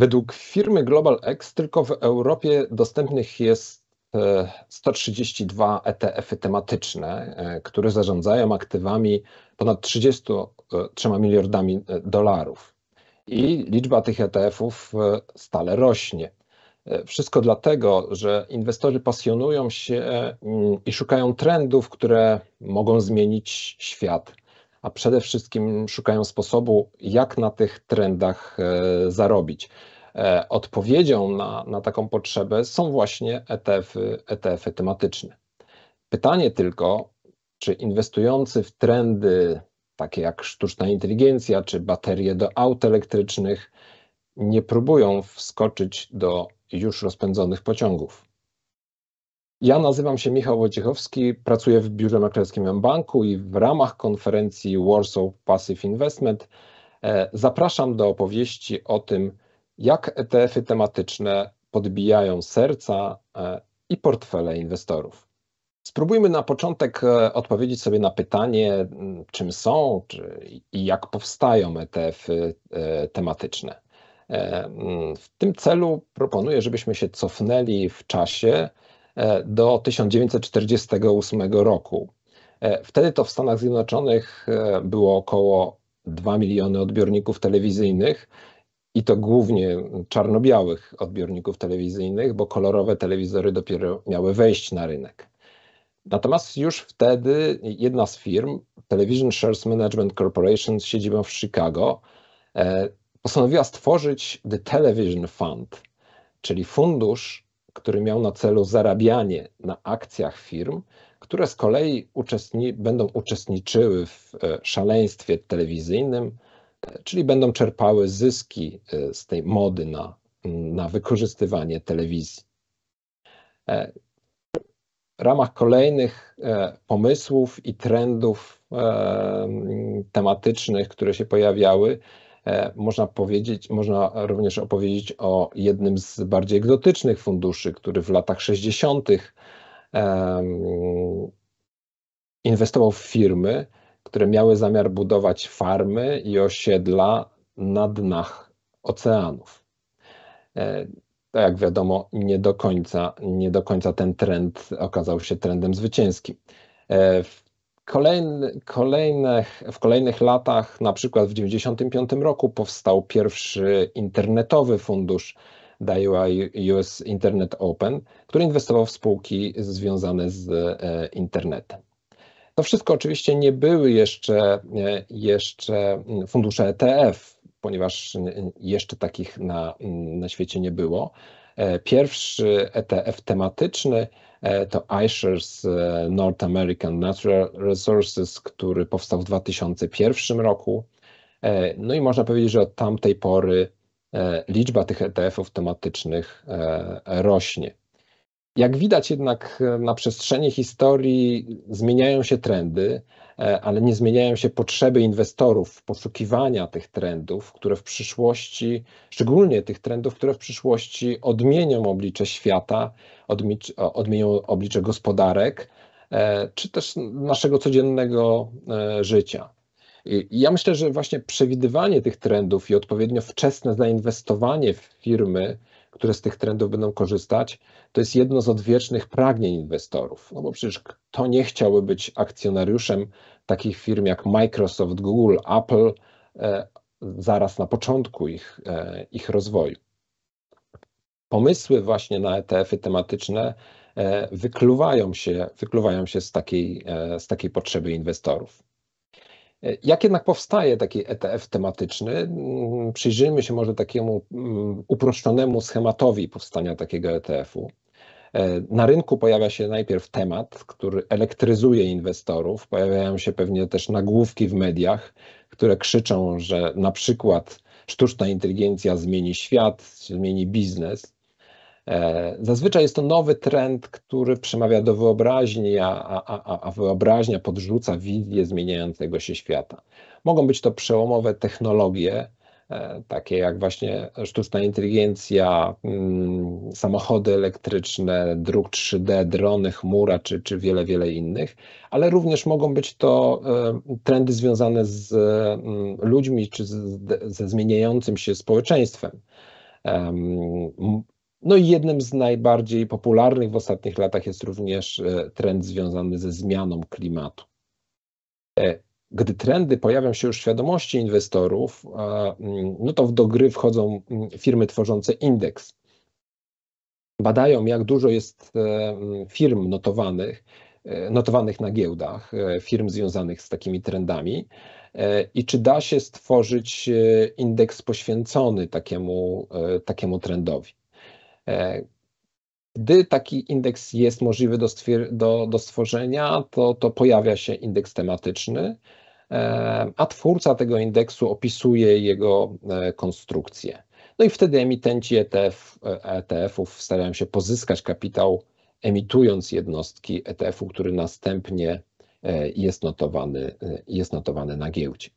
Według firmy Global X tylko w Europie dostępnych jest 132 e, ETF-y tematyczne, e, które zarządzają aktywami ponad 33 e, miliardami dolarów. I liczba tych ETF-ów stale rośnie. Wszystko dlatego, że inwestorzy pasjonują się mm, i szukają trendów, które mogą zmienić świat a przede wszystkim szukają sposobu, jak na tych trendach e, zarobić. E, odpowiedzią na, na taką potrzebę są właśnie ETF-y, ETF-y tematyczne. Pytanie tylko, czy inwestujący w trendy takie jak sztuczna inteligencja czy baterie do aut elektrycznych nie próbują wskoczyć do już rozpędzonych pociągów. Ja nazywam się Michał Wojciechowski, pracuję w biurze maklerskim M-Banku i w ramach konferencji Warsaw Passive Investment e, zapraszam do opowieści o tym, jak ETF-y tematyczne podbijają serca e, i portfele inwestorów. Spróbujmy na początek e, odpowiedzieć sobie na pytanie, czym są czy, i jak powstają ETF-y tematyczne. W tym celu proponuję, żebyśmy się cofnęli w czasie E, do 1948 roku. E, wtedy to w Stanach Zjednoczonych e, było około 2 miliony odbiorników telewizyjnych i to głównie czarno-białych odbiorników telewizyjnych, bo kolorowe telewizory dopiero miały wejść na rynek. Natomiast już wtedy jedna z firm, Television Shares Management Corporation z siedzibą w Chicago, postanowiła stworzyć The Television Fund, czyli fundusz który miał na celu zarabianie na akcjach firm, które z kolei uczestni będą uczestniczyły w e, szaleństwie telewizyjnym, e, czyli będą czerpały zyski e, z tej mody na, na wykorzystywanie telewizji. W ramach kolejnych pomysłów i trendów tematycznych, które się pojawiały, E, można powiedzieć, można również opowiedzieć o jednym z bardziej egzotycznych funduszy, który w latach 60. inwestował w firmy, które miały zamiar budować farmy i osiedla na dnach oceanów. E, to jak wiadomo, nie do końca, nie do końca ten trend okazał się trendem zwycięskim. E, w Kolejny, kolejnych, w kolejnych latach, na przykład w 1995 roku, powstał pierwszy internetowy fundusz DIY US Internet Open, który inwestował w spółki związane z e, internetem. To wszystko oczywiście nie były jeszcze, e, jeszcze fundusze ETF, ponieważ jeszcze takich na, na świecie nie było. E, pierwszy ETF tematyczny e, to iShares e, North American Natural Resources, który powstał w 2001 roku. No i można powiedzieć, że od tamtej pory liczba tych ETF-ów tematycznych rośnie. Jak widać jednak e, na przestrzeni historii zmieniają się trendy, e, ale nie zmieniają się potrzeby inwestorów poszukiwania tych trendów, które w przyszłości, szczególnie tych trendów, które w przyszłości odmienią oblicze świata, odmienią oblicze gospodarek, e, czy też naszego codziennego życia. Ja myślę, że właśnie przewidywanie tych trendów i odpowiednio wczesne zainwestowanie w firmy które z tych trendów będą korzystać, to jest jedno z odwiecznych pragnień inwestorów. No bo przecież kto nie chciałby być akcjonariuszem takich firm jak Microsoft, Google, Apple e, zaraz na początku ich, e, ich rozwoju. Pomysły właśnie na ETF-y tematyczne e, wykluwają się, wykluwają się z, takiej, z takiej potrzeby inwestorów. Jak jednak powstaje taki ETF tematyczny? Mm, przyjrzyjmy się może takiemu mm, uproszczonemu schematowi powstania takiego ETF-u. E, na rynku pojawia się najpierw temat, który elektryzuje inwestorów, pojawiają się pewnie też nagłówki w mediach, które krzyczą, że na przykład sztuczna inteligencja zmieni świat, zmieni biznes. E, zazwyczaj jest to nowy trend, który przemawia do wyobraźni, a, a, a wyobraźnia podrzuca wizję zmieniającego się świata. Mogą być to przełomowe technologie, e, takie jak właśnie sztuczna inteligencja, mm, samochody elektryczne, druk 3D, drony, chmura czy, czy wiele, wiele innych, ale również mogą być to e, trendy związane z mm, ludźmi czy ze zmieniającym się społeczeństwem. No i jednym z najbardziej popularnych w ostatnich latach jest również e, trend związany ze zmianą klimatu. E, gdy trendy pojawią się już w świadomości inwestorów, mm, no to w do gry wchodzą mm, firmy tworzące indeks. Badają, jak dużo jest e, mm, firm notowanych, notowanych na giełdach, firm związanych z takimi trendami i czy da się stworzyć indeks poświęcony takiemu, takiemu trendowi. E, gdy taki indeks jest możliwy do, do, do stworzenia, to, to pojawia się indeks tematyczny, e, a twórca tego indeksu opisuje jego e, konstrukcję. No i wtedy emitenci ETF, ETF-ów starają się pozyskać kapitał, emitując jednostki ETF-u, który następnie jest notowany, jest notowany na giełdzie.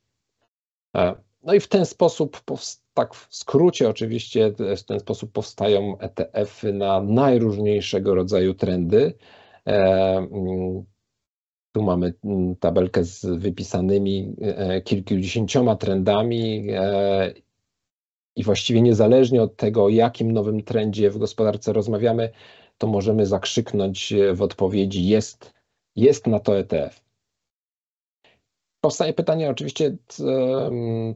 No i w ten sposób, tak w skrócie oczywiście, w ten sposób powstają ETF-y na najróżniejszego rodzaju trendy. E, mm, tu mamy mm, tabelkę z wypisanymi e, kilkudziesięcioma trendami e, i właściwie niezależnie od tego, o jakim nowym trendzie w gospodarce rozmawiamy, to możemy zakrzyknąć w odpowiedzi jest, jest na to ETF. Powstaje pytanie oczywiście,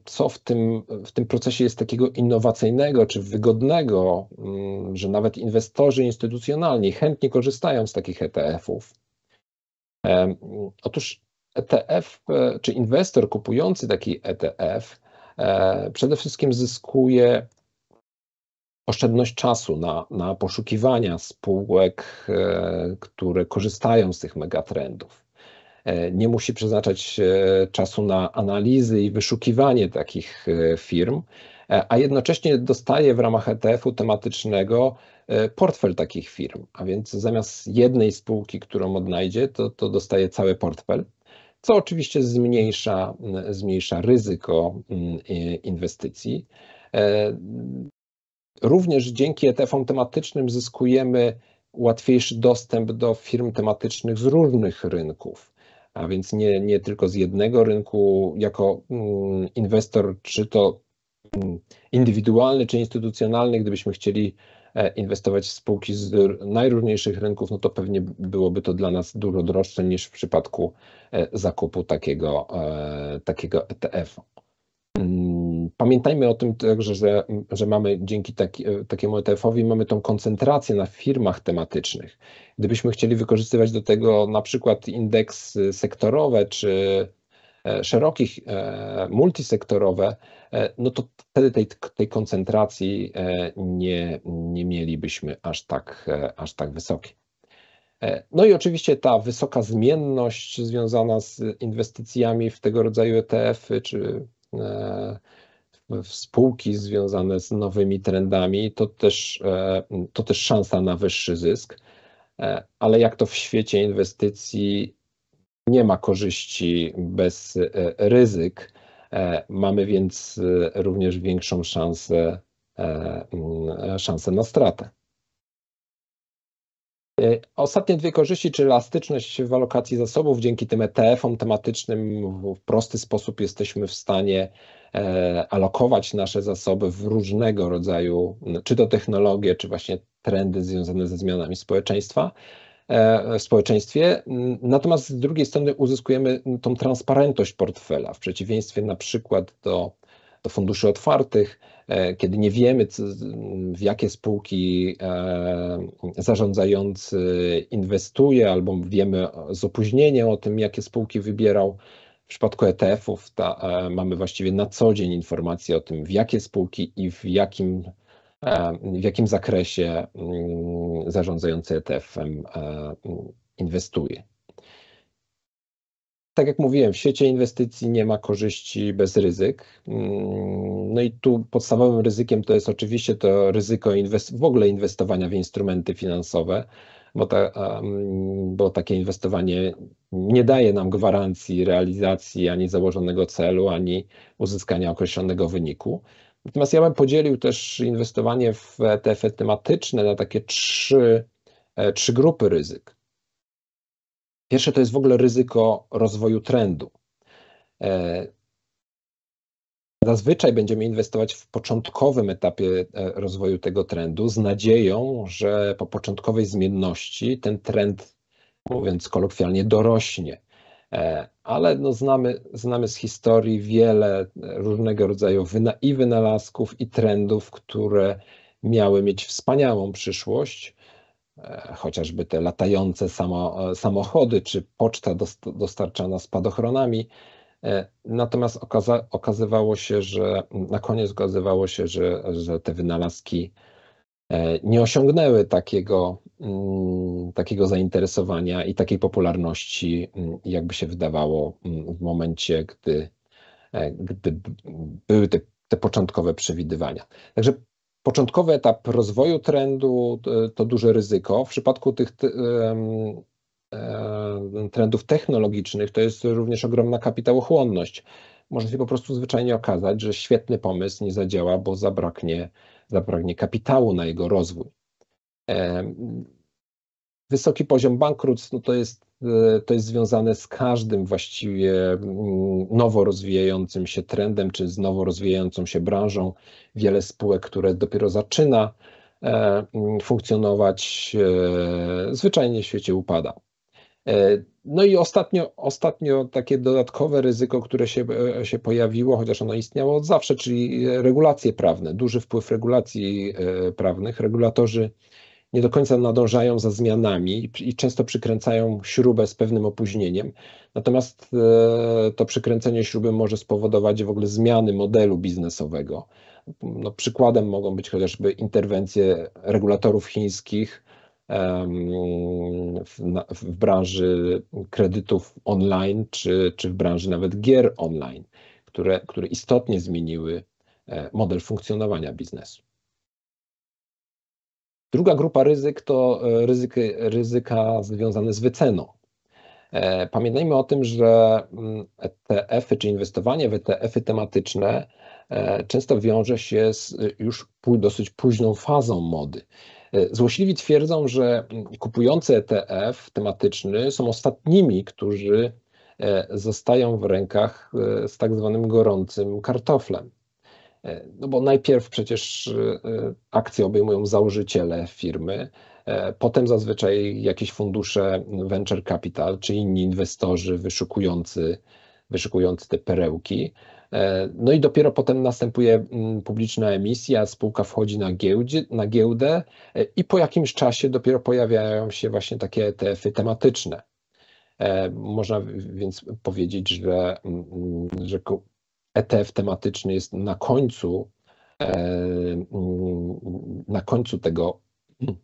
co w tym, w tym procesie jest takiego innowacyjnego czy wygodnego, mm, że nawet inwestorzy instytucjonalni chętnie korzystają z takich ETF-ów. Otóż ETF, e, czy inwestor kupujący taki ETF, e, przede wszystkim zyskuje oszczędność czasu na, na poszukiwania spółek, e, które korzystają z tych megatrendów. E, nie musi przeznaczać e, czasu na analizy i wyszukiwanie takich e, firm, a jednocześnie dostaje w ramach ETF-u tematycznego portfel takich firm. A więc zamiast jednej spółki, którą odnajdzie, to, to dostaje cały portfel, co oczywiście zmniejsza, zmniejsza ryzyko inwestycji. Również dzięki ETF-om tematycznym zyskujemy łatwiejszy dostęp do firm tematycznych z różnych rynków a więc nie, nie tylko z jednego rynku jako mm, inwestor, czy to mm, indywidualny, czy instytucjonalny, gdybyśmy chcieli e, inwestować w spółki z najróżniejszych rynków, no to pewnie byłoby to dla nas dużo droższe niż w przypadku e, zakupu takiego, e, takiego ETF-u. Pamiętajmy o tym także, że, że mamy dzięki taki, takiemu ETF-owi mamy tą koncentrację na firmach tematycznych. Gdybyśmy chcieli wykorzystywać do tego na przykład indeksy sektorowe czy e, szerokich, e, multisektorowe, e, no to wtedy tej, tej koncentracji nie, nie mielibyśmy aż tak, aż tak wysokiej. No i oczywiście ta wysoka zmienność związana z inwestycjami w tego rodzaju ETF-y czy w spółki związane z nowymi trendami, to też, e, to też szansa na wyższy zysk. E, ale jak to w świecie inwestycji, nie ma korzyści bez e, ryzyk. Mamy więc również większą szansę, szansę na stratę. Y, ostatnie dwie korzyści, czy elastyczność w alokacji zasobów, dzięki tym ETF-om tematycznym w prosty sposób jesteśmy w stanie e, alokować nasze zasoby w różnego rodzaju, czy to technologie, czy właśnie trendy związane ze zmianami społeczeństwa e, w społeczeństwie. Natomiast z drugiej strony uzyskujemy tą transparentność portfela w przeciwieństwie na przykład do do funduszy otwartych, e, kiedy nie wiemy, w jakie spółki e, zarządzający inwestuje, albo wiemy z opóźnieniem o tym, jakie spółki wybierał. W przypadku ETF-ów ta, e, mamy właściwie na co dzień informacje o tym, w jakie spółki i w jakim, w jakim zakresie mm, zarządzający ETF-em inwestuje tak jak mówiłem, w świecie inwestycji nie ma korzyści bez ryzyk. Mm, no i tu podstawowym ryzykiem to jest oczywiście to ryzyko w ogóle inwestowania w instrumenty finansowe, bo, ta, mm, bo takie inwestowanie nie daje nam gwarancji realizacji ani założonego celu, ani uzyskania określonego wyniku. Natomiast ja bym podzielił też inwestowanie w ETF -y tematyczne na takie trzy, e, trzy grupy ryzyk. Pierwsze to jest w ogóle ryzyko rozwoju trendu. E, zazwyczaj będziemy inwestować w początkowym etapie e, rozwoju tego trendu z nadzieją, że po początkowej zmienności ten trend, mówiąc kolokwialnie, dorośnie. E, ale no znamy, znamy z historii wiele różnego rodzaju wyna i wynalazków, i trendów, które miały mieć wspaniałą przyszłość, E, chociażby te latające samo, e, samochody czy poczta dostarczana spadochronami. E, natomiast okaza, okazywało się, że na koniec okazywało się, że, że te wynalazki nie osiągnęły takiego, mm, takiego zainteresowania i takiej popularności, mm, jakby się wydawało mm, w momencie, gdy, gdy były te, te początkowe przewidywania. Także Początkowy etap rozwoju trendu to duże ryzyko. W przypadku tych trendów technologicznych to jest również ogromna kapitałochłonność. Może się po prostu zwyczajnie okazać, że świetny pomysł nie zadziała, bo zabraknie, zabraknie kapitału na jego rozwój. Wysoki poziom bankructw no to jest Y, to jest związane z każdym właściwie mm, nowo rozwijającym się trendem, czy z nowo rozwijającą się branżą. Wiele spółek, które dopiero zaczyna e, mm, funkcjonować, e, zwyczajnie w świecie upada. E, no i ostatnio, ostatnio takie dodatkowe ryzyko, które się, się pojawiło, chociaż ono istniało od zawsze, czyli regulacje prawne, duży wpływ regulacji prawnych. Regulatorzy nie do końca nadążają za zmianami i, często przykręcają śrubę z pewnym opóźnieniem. Natomiast e, to przykręcenie śruby może spowodować w ogóle zmiany modelu biznesowego. No, przykładem mogą być chociażby interwencje regulatorów chińskich w, w, branży kredytów online, czy, czy w branży nawet gier online, które, które istotnie zmieniły e, model funkcjonowania biznesu. Druga grupa ryzyk to e, ryzyka związane z wyceną. E, pamiętajmy o tym, że mm, ETF-y czy inwestowanie w ETF-y tematyczne e, często wiąże się z już dosyć późną fazą mody. Złośliwi twierdzą, że mm, kupujący ETF tematyczny są ostatnimi, którzy zostają w rękach z tak zwanym gorącym kartoflem. E, no bo najpierw przecież e, e, akcje obejmują założyciele firmy, potem zazwyczaj jakieś fundusze venture capital czy inni inwestorzy wyszukujący, wyszukujący te perełki. No i dopiero potem następuje mm, publiczna emisja, spółka wchodzi na, giełdzie, na giełdę i po jakimś czasie dopiero pojawiają się właśnie takie ETF-y tematyczne. Można więc powiedzieć, że, mm, że ETF tematyczny jest na końcu, e, na końcu tego mm,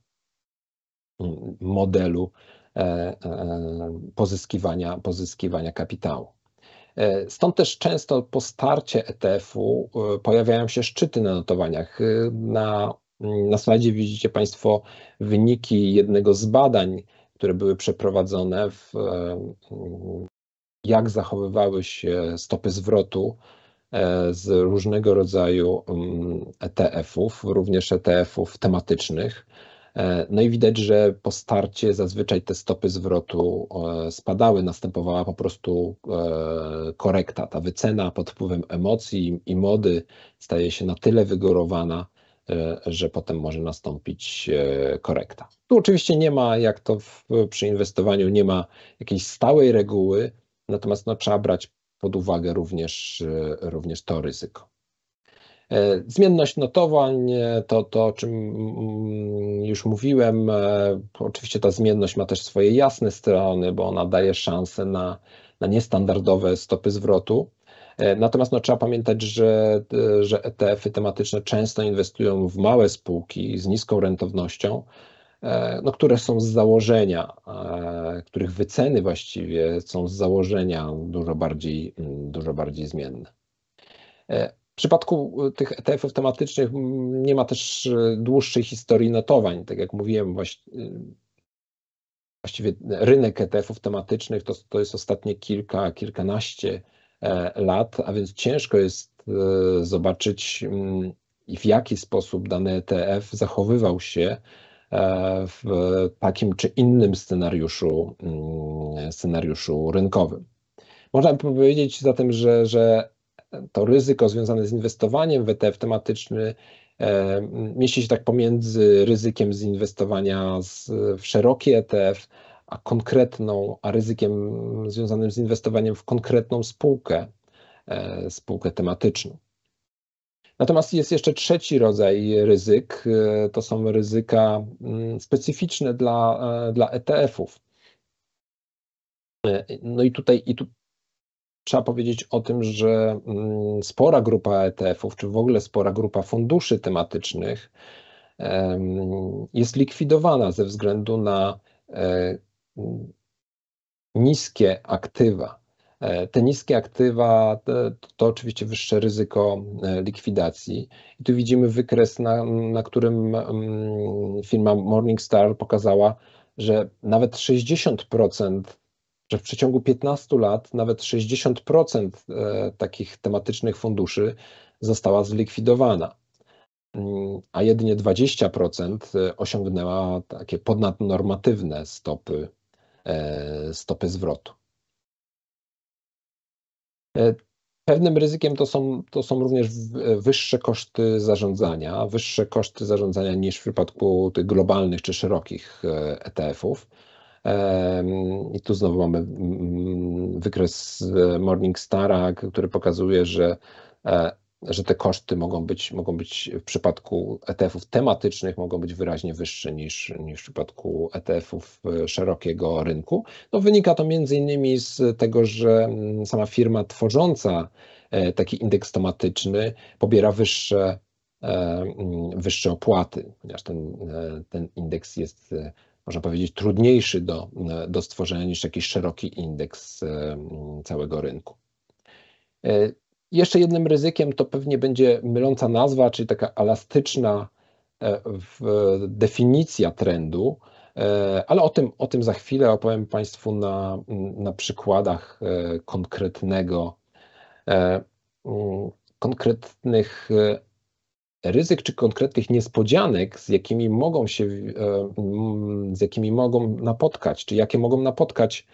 modelu e, e, pozyskiwania, pozyskiwania kapitału. Stąd też często po starcie ETF-u pojawiają się szczyty na notowaniach. Na, mm, na slajdzie widzicie Państwo wyniki jednego z badań, które były przeprowadzone, w, mm, jak zachowywały się stopy zwrotu E, z różnego rodzaju mm, ETF-ów, również ETF-ów tematycznych. E, no i widać, że po starcie zazwyczaj te stopy zwrotu e, spadały, następowała po prostu korekta. Ta wycena pod wpływem emocji i mody staje się na tyle wygorowana, że potem może nastąpić korekta. Tu oczywiście nie ma, jak to w, przy inwestowaniu, nie ma jakiejś stałej reguły, natomiast no, trzeba brać pod uwagę również, e, również to ryzyko. E, zmienność notowań e, to, to, o czym już mówiłem. Oczywiście ta zmienność ma też swoje jasne strony, bo ona daje szansę na, na niestandardowe stopy zwrotu. Natomiast no, trzeba pamiętać, że, że ETF-y tematyczne często inwestują w małe spółki z niską rentownością, no, które są z założenia których wyceny właściwie są z założenia dużo bardziej, mm, dużo bardziej zmienne. E, w przypadku e, tych ETF-ów tematycznych nie ma też e, dłuższej historii notowań. Tak jak mówiłem, właściwie rynek ETF-ów tematycznych to, to jest ostatnie kilka, kilkanaście lat, a więc ciężko jest zobaczyć, mm, w jaki sposób dany ETF zachowywał się w takim czy innym scenariuszu, mm, scenariuszu rynkowym. Można by powiedzieć zatem, że, że to ryzyko związane z inwestowaniem w ETF tematyczny e, mieści się tak pomiędzy ryzykiem inwestowania w szeroki ETF, a konkretną, a ryzykiem związanym z inwestowaniem w konkretną spółkę, e, spółkę tematyczną. Natomiast jest jeszcze trzeci rodzaj ryzyk. E, to są ryzyka mm, specyficzne dla, e, dla ETF-ów. E, no i tutaj, i tu trzeba powiedzieć o tym, że mm, spora grupa ETF-ów, czy w ogóle spora grupa funduszy tematycznych jest likwidowana ze względu na niskie aktywa. E, te niskie aktywa to, to oczywiście wyższe ryzyko e, likwidacji. I tu widzimy wykres, na, na którym mm, firma Morningstar pokazała, że nawet 60%, że w przeciągu 15 lat nawet 60% e, takich tematycznych funduszy została zlikwidowana, mm, a jedynie 20% osiągnęła takie ponadnormatywne stopy, stopy zwrotu. E, pewnym ryzykiem to są, to są również wyższe koszty zarządzania, wyższe koszty zarządzania niż w przypadku tych globalnych czy szerokich ETF-ów. E I tu znowu mamy mm, mm, wykres e, Morningstara, który pokazuje, że że te koszty mogą być, mogą być w przypadku ETF-ów tematycznych mogą być wyraźnie wyższe niż, niż w przypadku ETF-ów e, szerokiego rynku. No, wynika to między innymi z tego, że mm, sama firma tworząca e, taki indeks tematyczny pobiera wyższe, e, mm, wyższe opłaty, ponieważ ten, ten indeks jest można powiedzieć, trudniejszy do, do stworzenia niż jakiś szeroki indeks mm, całego rynku. Jeszcze jednym ryzykiem to pewnie będzie myląca nazwa, czyli taka elastyczna e, definicja trendu, e, ale o tym, o tym za chwilę opowiem Państwu na, na przykładach e, konkretnego, mm, konkretnych ryzyk czy konkretnych niespodzianek, z jakimi mogą się, mm, z jakimi mogą napotkać, czy jakie mogą napotkać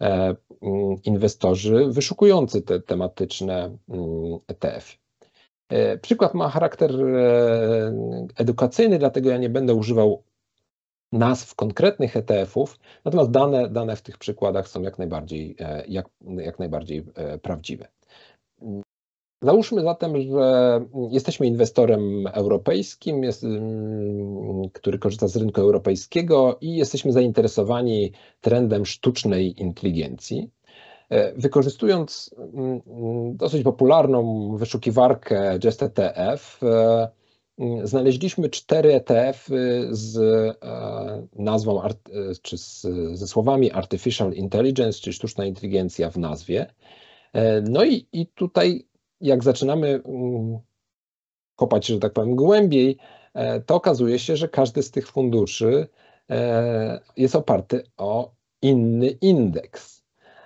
E, mm, inwestorzy wyszukujący te tematyczne mm, ETF. E, przykład ma charakter e, edukacyjny, dlatego ja nie będę używał nazw konkretnych ETF-ów, natomiast dane, dane w tych przykładach są jak najbardziej, jak, jak najbardziej prawdziwe. Załóżmy zatem, że jesteśmy inwestorem europejskim, jest, mm, który korzysta z rynku europejskiego i jesteśmy zainteresowani trendem sztucznej inteligencji. E, wykorzystując mm, mm, dosyć popularną wyszukiwarkę JustETF, e, znaleźliśmy cztery ETF y z e, nazwą, czy z, ze słowami Artificial Intelligence, czy sztuczna inteligencja w nazwie. No i, i tutaj jak zaczynamy mm, kopać, że tak powiem, głębiej, e, to okazuje się, że każdy z tych funduszy e, jest oparty o inny indeks.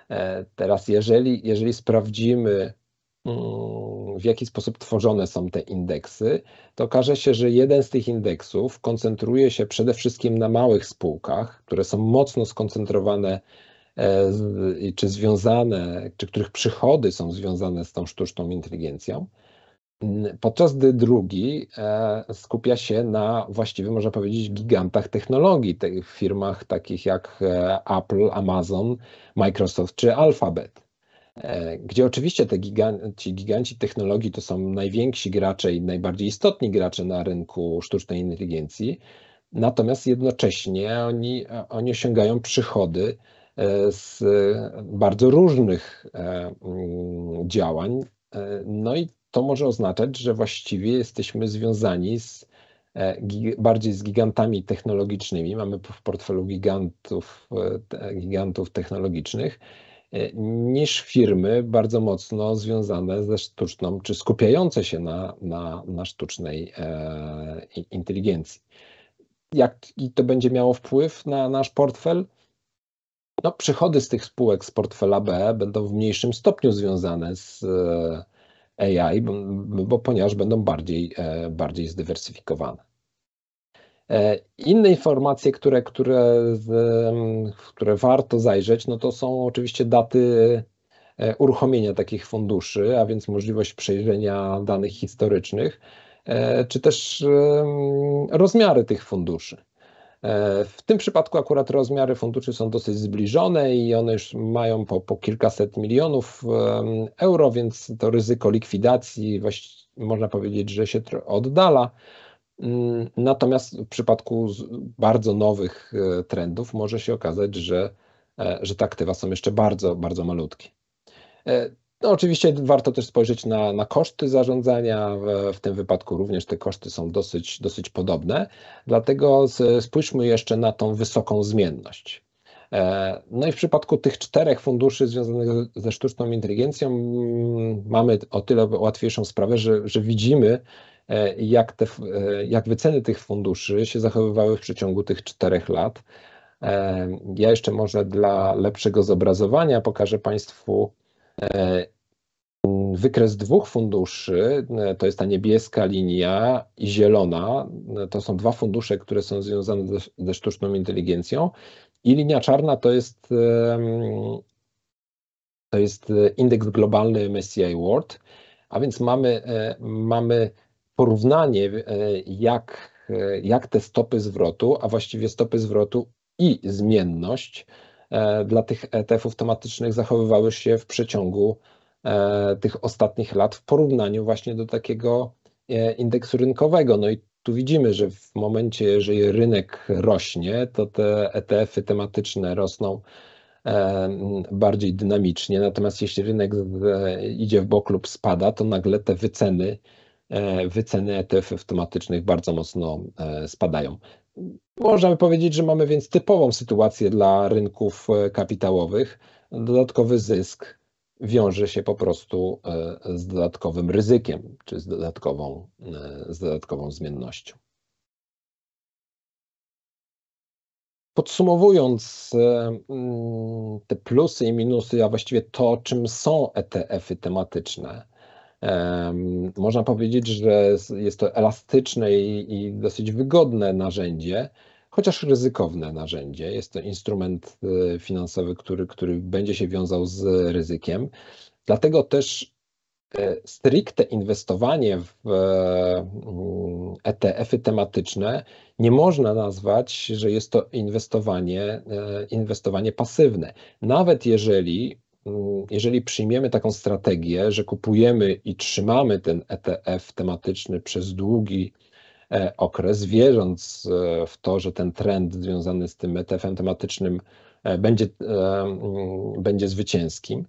E, teraz, jeżeli, jeżeli sprawdzimy, mm, w jaki sposób tworzone są te indeksy, to okaże się, że jeden z tych indeksów koncentruje się przede wszystkim na małych spółkach, które są mocno skoncentrowane E, czy związane, czy których przychody są związane z tą sztuczną inteligencją, podczas gdy drugi e, skupia się na właściwie, można powiedzieć, gigantach technologii, tych firmach takich jak e, Apple, Amazon, Microsoft czy Alphabet. Gdzie oczywiście te giganci, giganci technologii to są najwięksi gracze i najbardziej istotni gracze na rynku sztucznej inteligencji, natomiast jednocześnie oni, oni osiągają przychody z e, bardzo różnych e, mm, działań. E, no i to może oznaczać, że właściwie jesteśmy związani z bardziej z gigantami technologicznymi. Mamy w portfelu gigantów, gigantów technologicznych niż firmy bardzo mocno związane ze sztuczną, czy skupiające się na, na, na sztucznej inteligencji. Jak i to będzie miało wpływ na nasz portfel? no, przychody z tych spółek z portfela B będą w mniejszym stopniu związane z e, AI, bo ponieważ będą bardziej, e, bardziej zdywersyfikowane. E, inne informacje, które, które, które warto zajrzeć, no to są oczywiście daty uruchomienia takich funduszy, a więc możliwość przejrzenia danych historycznych, czy też rozmiary tych funduszy. E, w tym przypadku akurat rozmiary funduszy są dosyć zbliżone i one już mają po, po kilkaset milionów euro, więc to ryzyko likwidacji można powiedzieć, że się oddala. Mm, natomiast w przypadku bardzo nowych e, trendów może się okazać, że, e, że te aktywa są jeszcze bardzo, bardzo malutkie. No, oczywiście warto też spojrzeć na, na koszty zarządzania. W, w, tym wypadku również te koszty są dosyć, dosyć podobne. Dlatego spójrzmy jeszcze na tą wysoką zmienność. E, no i w przypadku tych czterech funduszy związanych ze sztuczną inteligencją mm, mamy o tyle łatwiejszą sprawę, że, że widzimy, e, jak, te, e, jak wyceny tych funduszy się zachowywały w przeciągu tych czterech lat. Ja jeszcze może dla lepszego zobrazowania pokażę Państwu wykres dwóch funduszy, e, to jest ta niebieska linia i zielona, e, to są dwa fundusze, które są związane ze, sztuczną inteligencją i linia czarna to jest to jest e, indeks globalny MSCI World, a więc mamy, mamy porównanie, jak, jak te stopy zwrotu, a właściwie stopy zwrotu i zmienność dla tych ETF-ów tematycznych zachowywały się w przeciągu E, tych ostatnich lat w porównaniu właśnie do takiego e, indeksu rynkowego. No i tu widzimy, że w momencie, jeżeli rynek rośnie, to te ETF-y tematyczne rosną e, bardziej dynamicznie. Natomiast jeśli rynek idzie w bok lub spada, to nagle te wyceny, wyceny ETF-ów y tematycznych bardzo mocno spadają. Można powiedzieć, że mamy więc typową sytuację dla rynków kapitałowych. Dodatkowy zysk, wiąże się po prostu e, z dodatkowym ryzykiem, czy z dodatkową, e, z dodatkową zmiennością. Podsumowując e, mm, te plusy i minusy, a właściwie to, czym są ETF-y tematyczne, można powiedzieć, że jest to elastyczne i dosyć wygodne narzędzie, chociaż ryzykowne narzędzie. Jest to instrument y, finansowy, który, który będzie się wiązał z ryzykiem. Dlatego też y, stricte inwestowanie w ETF-y y, e tematyczne nie można nazwać, że jest to inwestowanie, inwestowanie pasywne. Nawet jeżeli, jeżeli przyjmiemy taką strategię, że kupujemy i trzymamy ten ETF tematyczny przez długi E, okres, wierząc e, w to, że ten trend związany z tym ETF-em tematycznym e, będzie, będzie zwycięskim,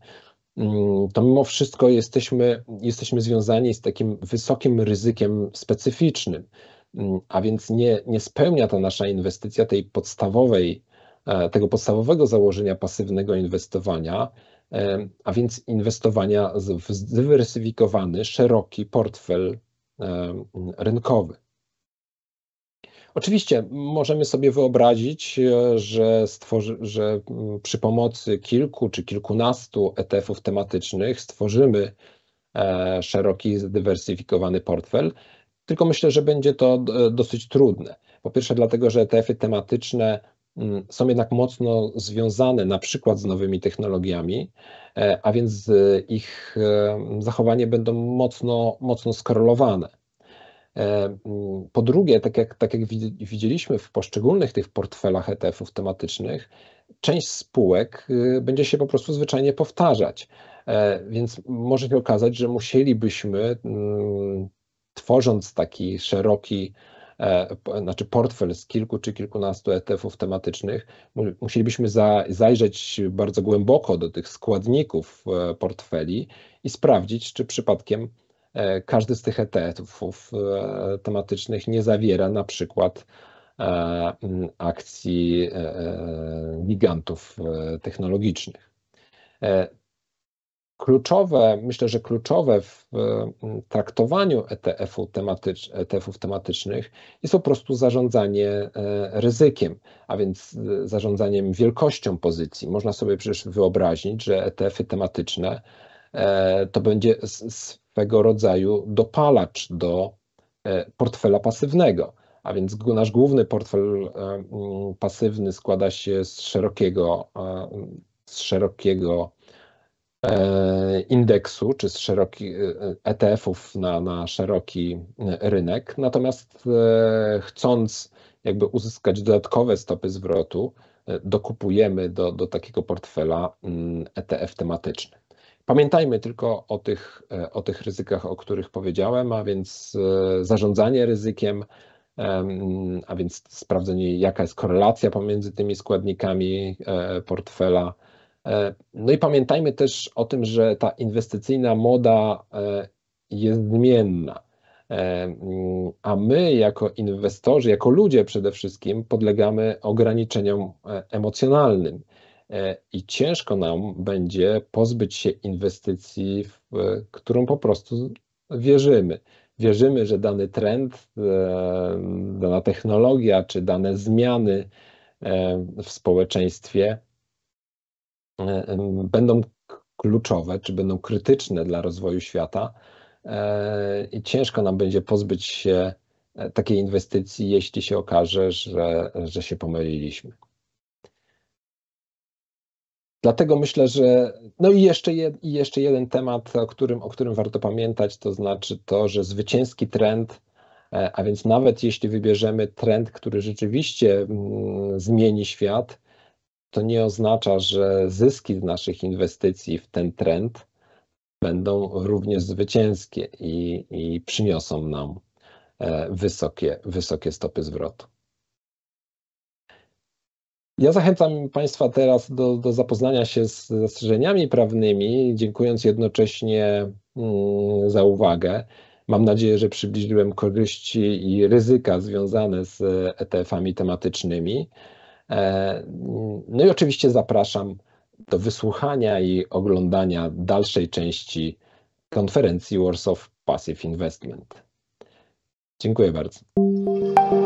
mm, to mimo wszystko jesteśmy, jesteśmy związani z takim wysokim ryzykiem specyficznym, mm, a więc nie, nie spełnia ta nasza inwestycja tej podstawowej, tego podstawowego założenia pasywnego inwestowania, a więc inwestowania w zdywersyfikowany, szeroki portfel rynkowy. Oczywiście możemy sobie wyobrazić, e, że, stworzy, że mm, przy pomocy kilku czy kilkunastu ETF-ów tematycznych stworzymy e, szeroki, zdywersyfikowany portfel, tylko myślę, że będzie to e, dosyć trudne. Po pierwsze, dlatego, że ETF-y tematyczne mm, są jednak mocno związane na przykład z nowymi technologiami, a więc ich zachowanie będą mocno, mocno skorelowane. E, mm, po drugie, tak jak, tak jak widzieliśmy w poszczególnych tych portfelach ETF-ów tematycznych, część spółek y, będzie się po prostu zwyczajnie powtarzać. E, więc może się okazać, że musielibyśmy, mm, tworząc taki szeroki, e, znaczy portfel z kilku czy kilkunastu ETF-ów tematycznych, musielibyśmy zajrzeć bardzo głęboko do tych składników portfeli i sprawdzić, czy przypadkiem E, każdy z tych ETF-ów e, tematycznych nie zawiera na przykład e, akcji gigantów technologicznych. Kluczowe, myślę, że kluczowe w traktowaniu ETF-u tematycz, ETF-ów tematycznych jest po prostu zarządzanie ryzykiem, a więc zarządzaniem wielkością pozycji. Można sobie przecież wyobrazić, że ETF-y tematyczne E, to będzie swego rodzaju dopalacz do e, portfela pasywnego. A więc nasz główny portfel e, mm, pasywny składa się z szerokiego, z szerokiego indeksu czy z szerokich ETF-ów na, na szeroki rynek. Natomiast chcąc jakby uzyskać dodatkowe stopy zwrotu, dokupujemy do, do takiego portfela mm, ETF tematyczny. Pamiętajmy tylko o tych, e, o tych ryzykach, o których powiedziałem, a więc e, zarządzanie ryzykiem, a więc sprawdzenie, jaka jest korelacja pomiędzy tymi składnikami e, portfela. No i pamiętajmy też o tym, że ta inwestycyjna moda jest zmienna. A my, jako inwestorzy, jako ludzie przede wszystkim, podlegamy ograniczeniom emocjonalnym. E, i ciężko nam będzie pozbyć się inwestycji, w e, którą po prostu wierzymy. Wierzymy, że dany trend, e, dana technologia czy dane zmiany w społeczeństwie będą kluczowe czy będą krytyczne dla rozwoju świata i ciężko nam będzie pozbyć się takiej inwestycji, jeśli się okaże, że, że się pomyliliśmy. Dlatego myślę, że. No i jeszcze, jed, i jeszcze jeden temat, o którym, o którym warto pamiętać, to znaczy to, że zwycięski trend, e, a więc nawet jeśli wybierzemy trend, który rzeczywiście mm, zmieni świat, to nie oznacza, że zyski z naszych inwestycji w ten trend będą również zwycięskie i, i przyniosą nam e, wysokie, wysokie stopy zwrotu. Ja zachęcam Państwa teraz do, do zapoznania się z zastrzeżeniami prawnymi, dziękując jednocześnie mm, za uwagę. Mam nadzieję, że przybliżyłem korzyści i ryzyka związane z e, ETF-ami tematycznymi. E, no i oczywiście zapraszam do wysłuchania i oglądania dalszej części konferencji Warsaw Passive Investment. Dziękuję bardzo.